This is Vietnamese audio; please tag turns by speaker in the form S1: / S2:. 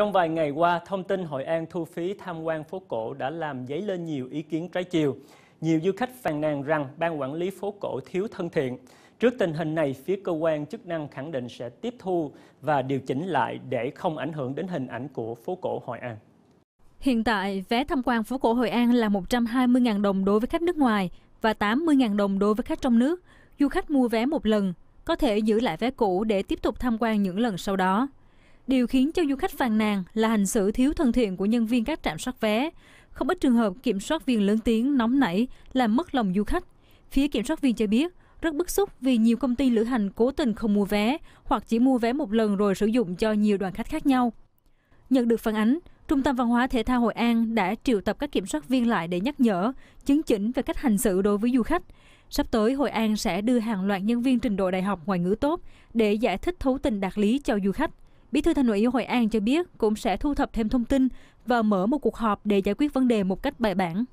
S1: Trong vài ngày qua, thông tin Hội An thu phí tham quan phố cổ đã làm dấy lên nhiều ý kiến trái chiều. Nhiều du khách phàn nàn rằng ban quản lý phố cổ thiếu thân thiện. Trước tình hình này, phía cơ quan chức năng khẳng định sẽ tiếp thu và điều chỉnh lại để không ảnh hưởng đến hình ảnh của phố cổ Hội An.
S2: Hiện tại, vé tham quan phố cổ Hội An là 120.000 đồng đối với khách nước ngoài và 80.000 đồng đối với khách trong nước. Du khách mua vé một lần, có thể giữ lại vé cũ để tiếp tục tham quan những lần sau đó. Điều khiến cho du khách phàn nàn là hành xử thiếu thân thiện của nhân viên các trạm soát vé. Không ít trường hợp kiểm soát viên lớn tiếng nóng nảy làm mất lòng du khách. Phía kiểm soát viên cho biết rất bức xúc vì nhiều công ty lữ hành cố tình không mua vé hoặc chỉ mua vé một lần rồi sử dụng cho nhiều đoàn khách khác nhau. Nhận được phản ánh, Trung tâm Văn hóa Thể thao Hội An đã triệu tập các kiểm soát viên lại để nhắc nhở, chứng chỉnh về cách hành xử đối với du khách. Sắp tới, Hội An sẽ đưa hàng loạt nhân viên trình độ đại học ngoại ngữ tốt để giải thích thấu tình đạt lý cho du khách. Bí thư Thành ủy Hội An cho biết cũng sẽ thu thập thêm thông tin và mở một cuộc họp để giải quyết vấn đề một cách bài bản.